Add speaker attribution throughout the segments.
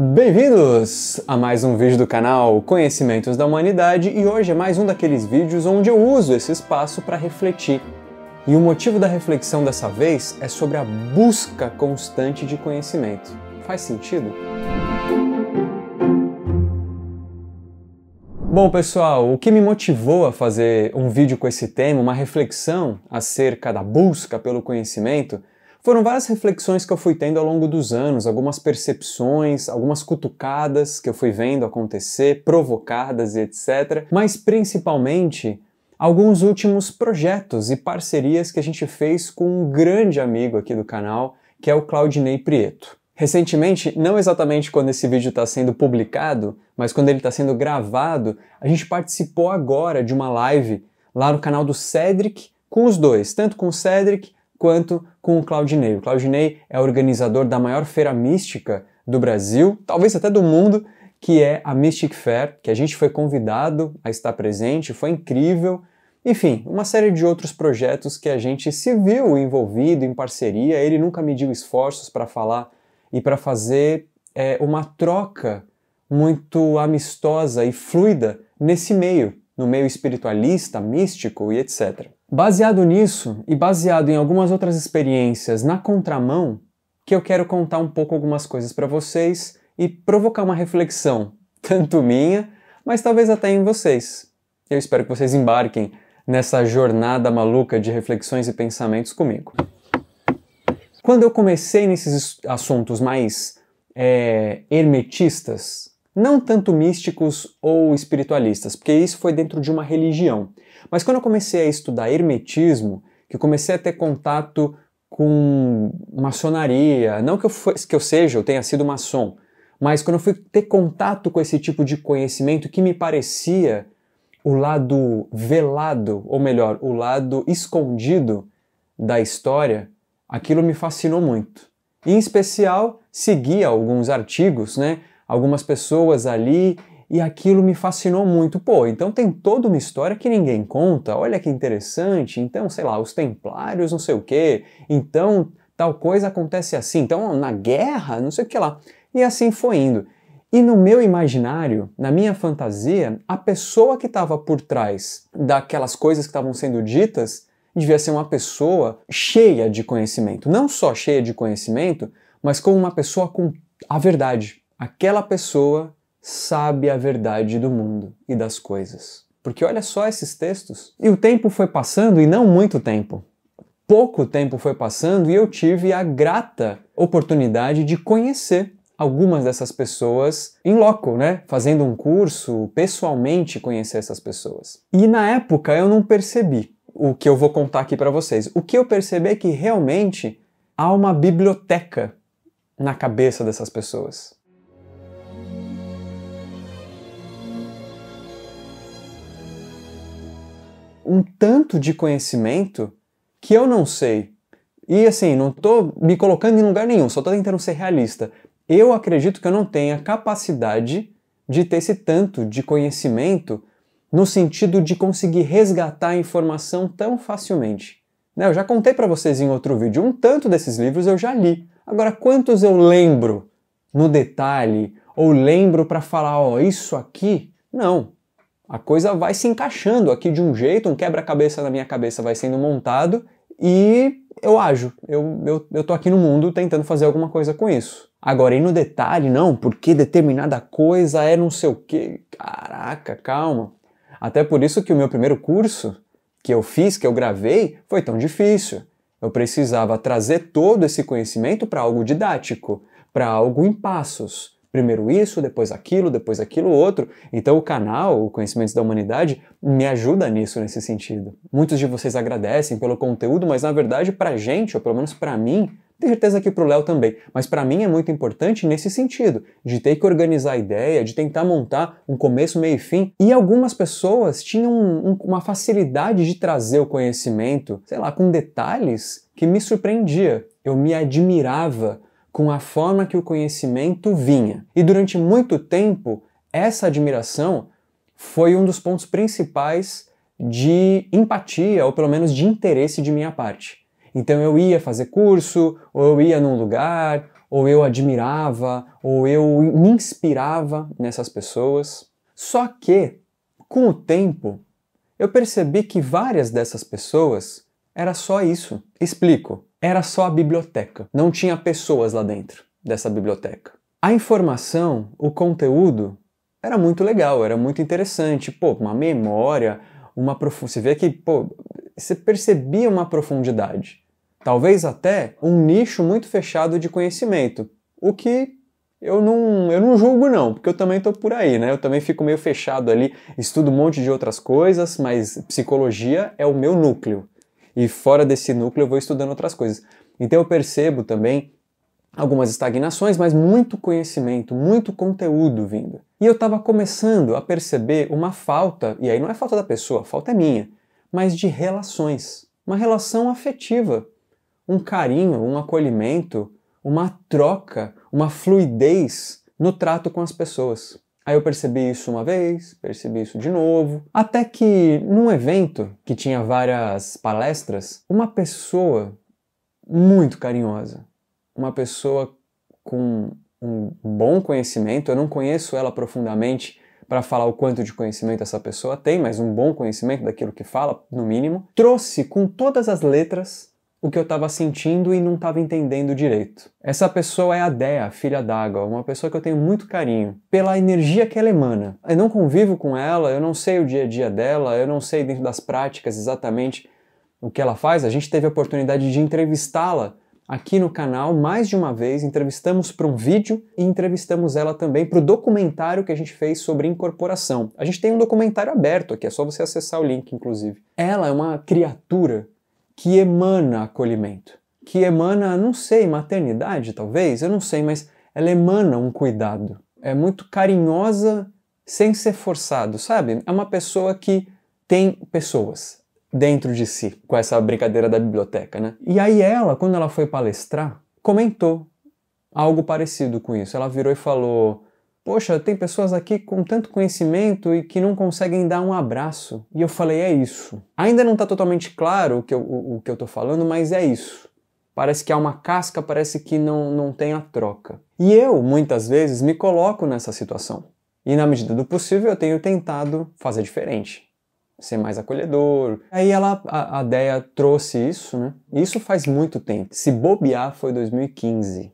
Speaker 1: Bem-vindos a mais um vídeo do canal Conhecimentos da Humanidade e hoje é mais um daqueles vídeos onde eu uso esse espaço para refletir. E o motivo da reflexão dessa vez é sobre a busca constante de conhecimento. Faz sentido? Bom, pessoal, o que me motivou a fazer um vídeo com esse tema, uma reflexão acerca da busca pelo conhecimento, foram várias reflexões que eu fui tendo ao longo dos anos, algumas percepções, algumas cutucadas que eu fui vendo acontecer, provocadas e etc. Mas principalmente alguns últimos projetos e parcerias que a gente fez com um grande amigo aqui do canal, que é o Claudinei Prieto. Recentemente, não exatamente quando esse vídeo está sendo publicado, mas quando ele está sendo gravado, a gente participou agora de uma live lá no canal do Cedric com os dois, tanto com o Cedric quanto com o Claudinei. O Claudinei é organizador da maior feira mística do Brasil, talvez até do mundo, que é a Mystic Fair, que a gente foi convidado a estar presente, foi incrível. Enfim, uma série de outros projetos que a gente se viu envolvido em parceria. Ele nunca mediu esforços para falar e para fazer é, uma troca muito amistosa e fluida nesse meio, no meio espiritualista, místico e etc. Baseado nisso e baseado em algumas outras experiências na contramão, que eu quero contar um pouco algumas coisas para vocês e provocar uma reflexão, tanto minha, mas talvez até em vocês. Eu espero que vocês embarquem nessa jornada maluca de reflexões e pensamentos comigo. Quando eu comecei nesses assuntos mais é, hermetistas, não tanto místicos ou espiritualistas, porque isso foi dentro de uma religião. Mas quando eu comecei a estudar hermetismo, que comecei a ter contato com maçonaria, não que eu, fosse, que eu seja, eu tenha sido maçom, mas quando eu fui ter contato com esse tipo de conhecimento que me parecia o lado velado, ou melhor, o lado escondido da história, aquilo me fascinou muito. Em especial, seguia alguns artigos, né, algumas pessoas ali e aquilo me fascinou muito. Pô, então tem toda uma história que ninguém conta, olha que interessante. Então, sei lá, os templários, não sei o quê. Então, tal coisa acontece assim. Então, na guerra, não sei o que lá. E assim foi indo. E no meu imaginário, na minha fantasia, a pessoa que estava por trás daquelas coisas que estavam sendo ditas devia ser uma pessoa cheia de conhecimento. Não só cheia de conhecimento, mas como uma pessoa com a verdade, aquela pessoa sabe a verdade do mundo e das coisas. Porque olha só esses textos. E o tempo foi passando, e não muito tempo. Pouco tempo foi passando e eu tive a grata oportunidade de conhecer algumas dessas pessoas em loco, né? Fazendo um curso, pessoalmente conhecer essas pessoas. E na época eu não percebi o que eu vou contar aqui para vocês. O que eu percebi é que realmente há uma biblioteca na cabeça dessas pessoas. um tanto de conhecimento que eu não sei. E assim, não estou me colocando em lugar nenhum, só estou tentando ser realista. Eu acredito que eu não tenha capacidade de ter esse tanto de conhecimento no sentido de conseguir resgatar a informação tão facilmente. Né, eu já contei para vocês em outro vídeo, um tanto desses livros eu já li. Agora, quantos eu lembro no detalhe ou lembro para falar, ó, oh, isso aqui? Não. A coisa vai se encaixando aqui de um jeito, um quebra-cabeça na minha cabeça vai sendo montado e eu ajo. Eu, eu, eu tô aqui no mundo tentando fazer alguma coisa com isso. Agora, e no detalhe, não, porque determinada coisa é não sei o quê. Caraca, calma. Até por isso que o meu primeiro curso que eu fiz, que eu gravei, foi tão difícil. Eu precisava trazer todo esse conhecimento para algo didático, para algo em passos, Primeiro isso, depois aquilo, depois aquilo outro. Então o canal, o Conhecimentos da Humanidade, me ajuda nisso, nesse sentido. Muitos de vocês agradecem pelo conteúdo, mas na verdade pra gente, ou pelo menos pra mim, tenho certeza que para o Léo também, mas para mim é muito importante nesse sentido, de ter que organizar a ideia, de tentar montar um começo, meio e fim. E algumas pessoas tinham um, uma facilidade de trazer o conhecimento, sei lá, com detalhes que me surpreendia. Eu me admirava com a forma que o conhecimento vinha. E durante muito tempo, essa admiração foi um dos pontos principais de empatia, ou pelo menos de interesse de minha parte. Então eu ia fazer curso, ou eu ia num lugar, ou eu admirava, ou eu me inspirava nessas pessoas. Só que, com o tempo, eu percebi que várias dessas pessoas era só isso. Explico era só a biblioteca. Não tinha pessoas lá dentro dessa biblioteca. A informação, o conteúdo, era muito legal, era muito interessante. Pô, uma memória, uma profundidade. Você vê que, pô, você percebia uma profundidade. Talvez até um nicho muito fechado de conhecimento. O que eu não, eu não julgo não, porque eu também estou por aí, né? Eu também fico meio fechado ali, estudo um monte de outras coisas, mas psicologia é o meu núcleo e fora desse núcleo eu vou estudando outras coisas. Então eu percebo também algumas estagnações, mas muito conhecimento, muito conteúdo vindo. E eu estava começando a perceber uma falta, e aí não é falta da pessoa, falta é minha, mas de relações. Uma relação afetiva, um carinho, um acolhimento, uma troca, uma fluidez no trato com as pessoas. Aí eu percebi isso uma vez, percebi isso de novo, até que num evento que tinha várias palestras, uma pessoa muito carinhosa, uma pessoa com um bom conhecimento, eu não conheço ela profundamente para falar o quanto de conhecimento essa pessoa tem, mas um bom conhecimento daquilo que fala, no mínimo, trouxe com todas as letras o que eu estava sentindo e não estava entendendo direito. Essa pessoa é a Dea, filha d'água, uma pessoa que eu tenho muito carinho, pela energia que ela emana. Eu não convivo com ela, eu não sei o dia a dia dela, eu não sei dentro das práticas exatamente o que ela faz. A gente teve a oportunidade de entrevistá-la aqui no canal mais de uma vez, entrevistamos para um vídeo e entrevistamos ela também para o documentário que a gente fez sobre incorporação. A gente tem um documentário aberto aqui, é só você acessar o link, inclusive. Ela é uma criatura que emana acolhimento, que emana, não sei, maternidade talvez, eu não sei, mas ela emana um cuidado. É muito carinhosa sem ser forçado, sabe? É uma pessoa que tem pessoas dentro de si, com essa brincadeira da biblioteca, né? E aí ela, quando ela foi palestrar, comentou algo parecido com isso. Ela virou e falou: Poxa, tem pessoas aqui com tanto conhecimento e que não conseguem dar um abraço. E eu falei: É isso. Ainda não está totalmente claro o que, eu, o, o que eu tô falando, mas é isso. Parece que há uma casca, parece que não, não tem a troca. E eu, muitas vezes, me coloco nessa situação. E na medida do possível, eu tenho tentado fazer diferente ser mais acolhedor. Aí ela, a, a Deia trouxe isso, né? Isso faz muito tempo. Se bobear foi 2015,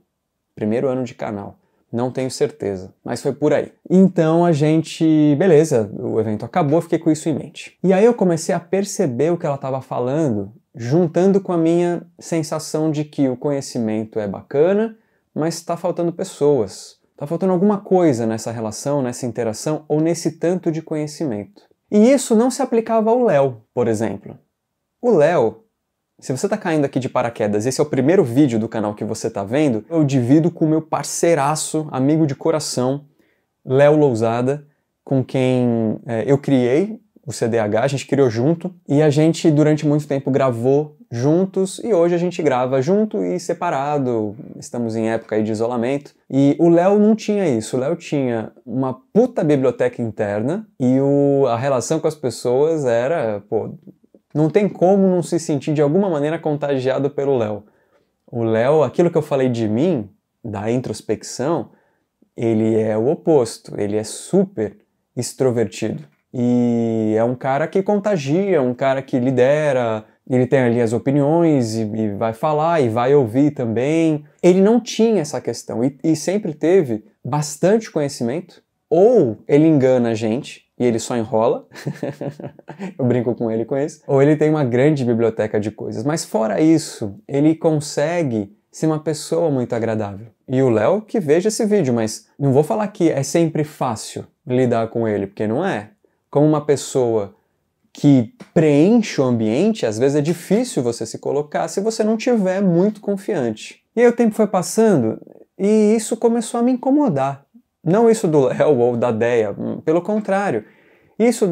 Speaker 1: primeiro ano de canal. Não tenho certeza, mas foi por aí. Então a gente, beleza, o evento acabou, fiquei com isso em mente. E aí eu comecei a perceber o que ela estava falando, juntando com a minha sensação de que o conhecimento é bacana, mas está faltando pessoas. Está faltando alguma coisa nessa relação, nessa interação ou nesse tanto de conhecimento. E isso não se aplicava ao Léo, por exemplo. O Léo se você está caindo aqui de paraquedas e esse é o primeiro vídeo do canal que você está vendo, eu divido com o meu parceiraço, amigo de coração, Léo Lousada, com quem é, eu criei o CDH, a gente criou junto e a gente durante muito tempo gravou juntos e hoje a gente grava junto e separado. Estamos em época de isolamento. E o Léo não tinha isso. O Léo tinha uma puta biblioteca interna e o, a relação com as pessoas era, pô, não tem como não se sentir de alguma maneira contagiado pelo Léo. O Léo, aquilo que eu falei de mim, da introspecção, ele é o oposto, ele é super extrovertido. E é um cara que contagia, um cara que lidera, ele tem ali as opiniões e, e vai falar e vai ouvir também. Ele não tinha essa questão e, e sempre teve bastante conhecimento, ou ele engana a gente, ele só enrola. eu brinco com ele com isso. Ou ele tem uma grande biblioteca de coisas. Mas fora isso, ele consegue ser uma pessoa muito agradável. E o Léo que veja esse vídeo, mas não vou falar que é sempre fácil lidar com ele, porque não é. Como uma pessoa que preenche o ambiente, às vezes é difícil você se colocar se você não tiver muito confiante. E aí o tempo foi passando e isso começou a me incomodar. Não isso do Léo ou da Deia, pelo contrário, isso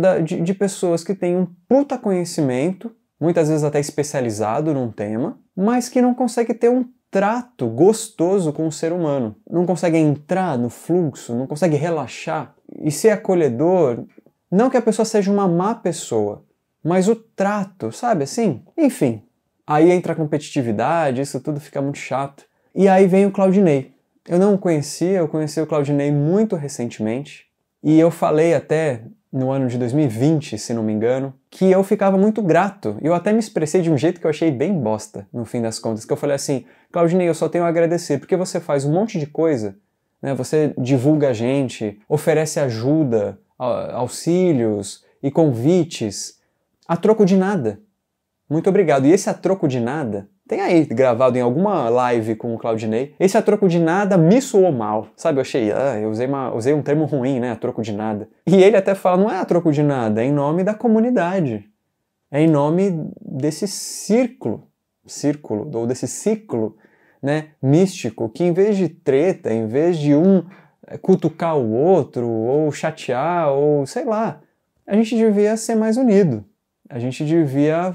Speaker 1: de, pessoas que têm um puta conhecimento, muitas vezes até especializado num tema, mas que não consegue ter um trato gostoso com o ser humano. Não consegue entrar no fluxo, não consegue relaxar e ser acolhedor. Não que a pessoa seja uma má pessoa, mas o trato, sabe assim? Enfim, aí entra a competitividade, isso tudo fica muito chato. E aí vem o Claudinei. Eu não o conhecia, eu conheci o Claudinei muito recentemente. E eu falei até no ano de 2020, se não me engano, que eu ficava muito grato. E eu até me expressei de um jeito que eu achei bem bosta, no fim das contas, que eu falei assim: "Claudinei, eu só tenho a agradecer, porque você faz um monte de coisa, né? Você divulga a gente, oferece ajuda, auxílios e convites a troco de nada. Muito obrigado. E esse a troco de nada tem aí gravado em alguma live com o Claudinei. Esse a é troco de nada me soou mal, sabe? Eu achei, ah, eu usei, uma, usei um termo ruim, né? A troco de nada. E ele até fala, não é a troco de nada, é em nome da comunidade. É em nome desse círculo, círculo, ou desse ciclo, né? Místico, que em vez de treta, em vez de um eh, cutucar o outro, ou chatear, ou sei lá, a gente devia ser mais unido. A gente devia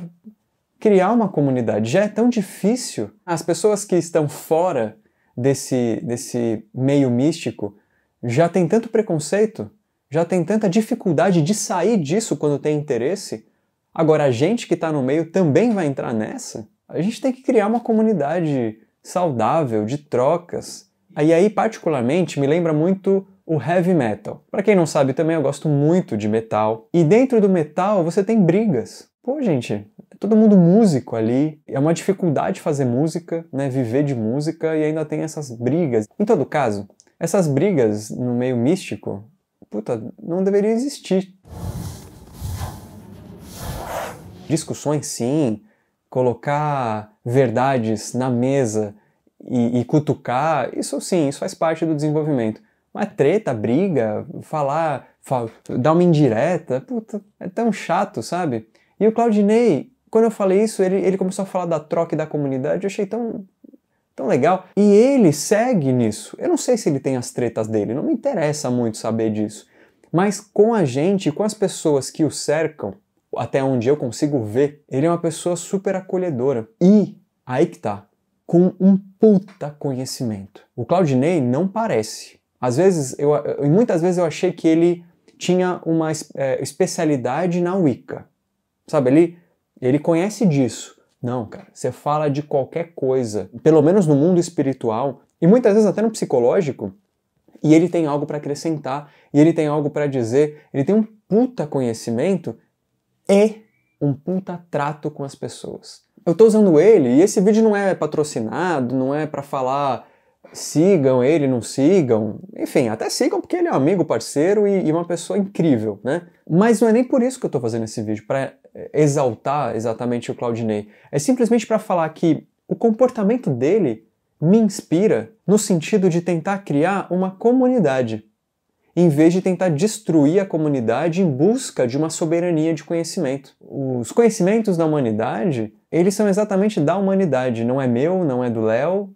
Speaker 1: criar uma comunidade. Já é tão difícil. As pessoas que estão fora desse, desse meio místico já tem tanto preconceito, já tem tanta dificuldade de sair disso quando tem interesse. Agora, a gente que está no meio também vai entrar nessa. A gente tem que criar uma comunidade saudável, de trocas. E aí, particularmente, me lembra muito o heavy metal. Para quem não sabe também, eu gosto muito de metal. E dentro do metal você tem brigas. Pô, gente, é todo mundo músico ali, é uma dificuldade fazer música, né, viver de música e ainda tem essas brigas. Em todo caso, essas brigas no meio místico, puta, não deveriam existir. Discussões sim, colocar verdades na mesa e, e, cutucar, isso sim, isso faz parte do desenvolvimento. Mas treta, briga, falar, dar uma indireta, puta, é tão chato, sabe? E o Claudinei, quando eu falei isso, ele, ele começou a falar da troca e da comunidade, eu achei tão, tão legal. E ele segue nisso. Eu não sei se ele tem as tretas dele, não me interessa muito saber disso. Mas com a gente, com as pessoas que o cercam, até onde eu consigo ver, ele é uma pessoa super acolhedora. E aí que tá, com um puta conhecimento. O Claudinei não parece. Às vezes, eu, muitas vezes eu achei que ele tinha uma é, especialidade na Wicca. Sabe, ele, ele conhece disso. Não, cara, você fala de qualquer coisa, pelo menos no mundo espiritual e muitas vezes até no psicológico, e ele tem algo para acrescentar, e ele tem algo para dizer, ele tem um puta conhecimento e um puta trato com as pessoas. Eu estou usando ele e esse vídeo não é patrocinado, não é para falar sigam ele, não sigam, enfim, até sigam porque ele é um amigo, parceiro e, e uma pessoa incrível, né? Mas não é nem por isso que eu estou fazendo esse vídeo, para exaltar exatamente o Claudinei. É simplesmente para falar que o comportamento dele me inspira no sentido de tentar criar uma comunidade, em vez de tentar destruir a comunidade em busca de uma soberania de conhecimento. Os conhecimentos da humanidade, eles são exatamente da humanidade, não é meu, não é do Léo,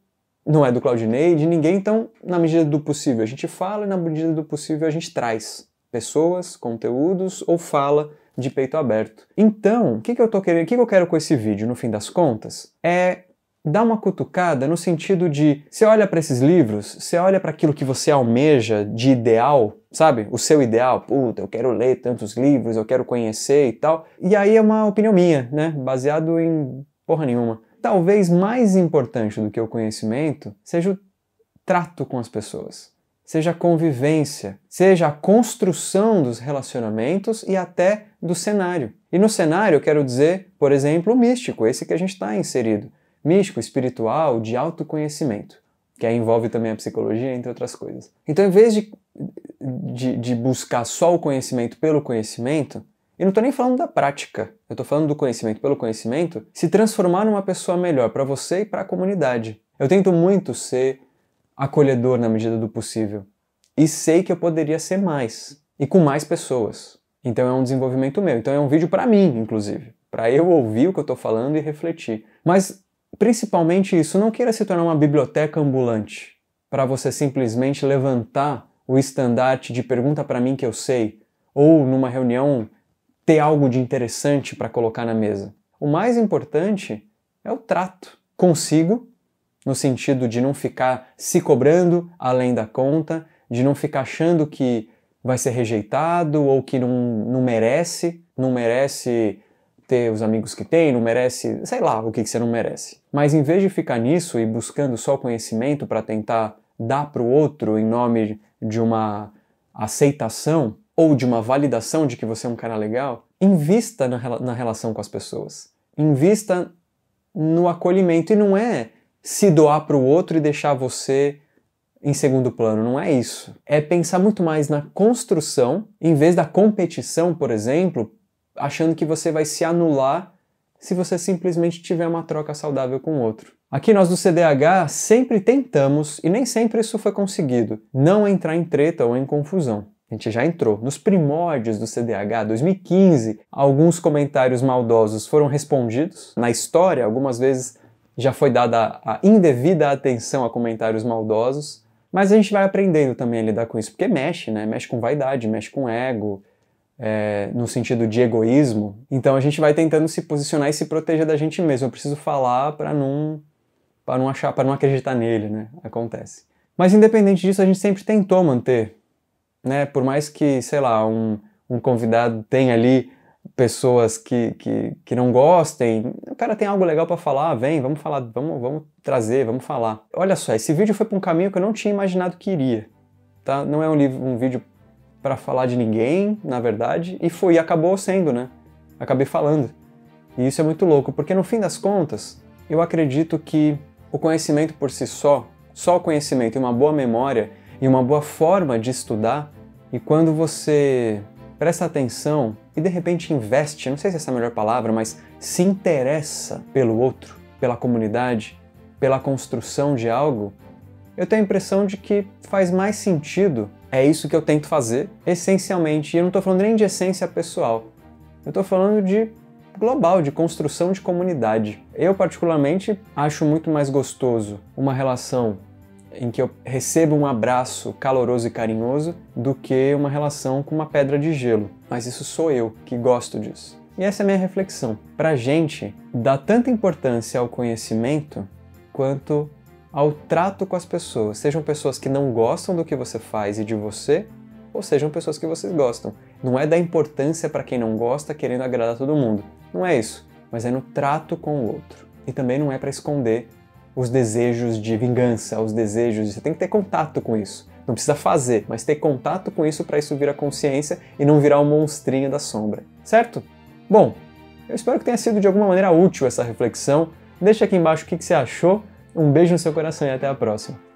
Speaker 1: não é do Claudinei, de ninguém, então, na medida do possível, a gente fala e na medida do possível a gente traz pessoas, conteúdos ou fala de peito aberto. Então, o que, que eu tô querendo, o que, que eu quero com esse vídeo, no fim das contas? É dar uma cutucada no sentido de você olha para esses livros, você olha para aquilo que você almeja de ideal, sabe? O seu ideal, puta, eu quero ler tantos livros, eu quero conhecer e tal. E aí é uma opinião minha, né? Baseado em porra nenhuma. Talvez mais importante do que o conhecimento seja o trato com as pessoas seja a convivência, seja a construção dos relacionamentos e até do cenário. E no cenário eu quero dizer, por exemplo, o místico, esse que a gente está inserido. Místico, espiritual, de autoconhecimento, que aí envolve também a psicologia, entre outras coisas. Então, em vez de, de, de buscar só o conhecimento pelo conhecimento, eu não estou nem falando da prática, eu estou falando do conhecimento pelo conhecimento, se transformar numa pessoa melhor para você e para a comunidade. Eu tento muito ser acolhedor na medida do possível. E sei que eu poderia ser mais e com mais pessoas. Então é um desenvolvimento meu. Então é um vídeo para mim, inclusive, para eu ouvir o que eu estou falando e refletir. Mas principalmente isso, não queira se tornar uma biblioteca ambulante para você simplesmente levantar o estandarte de pergunta para mim que eu sei ou numa reunião ter algo de interessante para colocar na mesa. O mais importante é o trato consigo no sentido de não ficar se cobrando além da conta, de não ficar achando que vai ser rejeitado ou que não, não merece, não merece ter os amigos que tem, não merece, sei lá o que, que você não merece. Mas em vez de ficar nisso e buscando só conhecimento para tentar dar para o outro em nome de uma aceitação ou de uma validação de que você é um cara legal, invista na, na relação com as pessoas. Invista no acolhimento e não é se doar para o outro e deixar você em segundo plano, não é isso. É pensar muito mais na construção, em vez da competição, por exemplo, achando que você vai se anular se você simplesmente tiver uma troca saudável com o outro. Aqui nós do CDH sempre tentamos, e nem sempre isso foi conseguido, não entrar em treta ou em confusão. A gente já entrou. Nos primórdios do CDH 2015, alguns comentários maldosos foram respondidos. Na história, algumas vezes já foi dada a indevida atenção a comentários maldosos, mas a gente vai aprendendo também a lidar com isso, porque mexe, né? Mexe com vaidade, mexe com ego, é, no sentido de egoísmo. Então a gente vai tentando se posicionar e se proteger da gente mesmo. Eu preciso falar para não para não achar, para não acreditar nele, né? Acontece. Mas independente disso, a gente sempre tentou manter, né? Por mais que, sei lá, um, um convidado tenha ali pessoas que, que, que não gostem. O cara tem algo legal para falar, ah, vem, vamos falar, vamos, vamos trazer, vamos falar. Olha só, esse vídeo foi para um caminho que eu não tinha imaginado que iria. Tá? Não é um, livro, um vídeo para falar de ninguém, na verdade, e foi, acabou sendo, né? Acabei falando. E isso é muito louco, porque no fim das contas, eu acredito que o conhecimento por si só, só o conhecimento e uma boa memória e uma boa forma de estudar, e quando você presta atenção e de repente investe, não sei se essa é a melhor palavra, mas se interessa pelo outro, pela comunidade, pela construção de algo, eu tenho a impressão de que faz mais sentido. É isso que eu tento fazer, essencialmente. E eu não estou falando nem de essência pessoal. Eu estou falando de global, de construção de comunidade. Eu, particularmente, acho muito mais gostoso uma relação em que eu recebo um abraço caloroso e carinhoso do que uma relação com uma pedra de gelo. Mas isso sou eu que gosto disso. E essa é a minha reflexão. Pra gente, dá tanta importância ao conhecimento quanto ao trato com as pessoas. Sejam pessoas que não gostam do que você faz e de você, ou sejam pessoas que vocês gostam. Não é da importância para quem não gosta querendo agradar todo mundo. Não é isso. Mas é no trato com o outro. E também não é para esconder os desejos de vingança, os desejos. Você tem que ter contato com isso. Não precisa fazer, mas ter contato com isso para isso virar consciência e não virar um monstrinho da sombra, certo? Bom, eu espero que tenha sido de alguma maneira útil essa reflexão. Deixa aqui embaixo o que você achou. Um beijo no seu coração e até a próxima.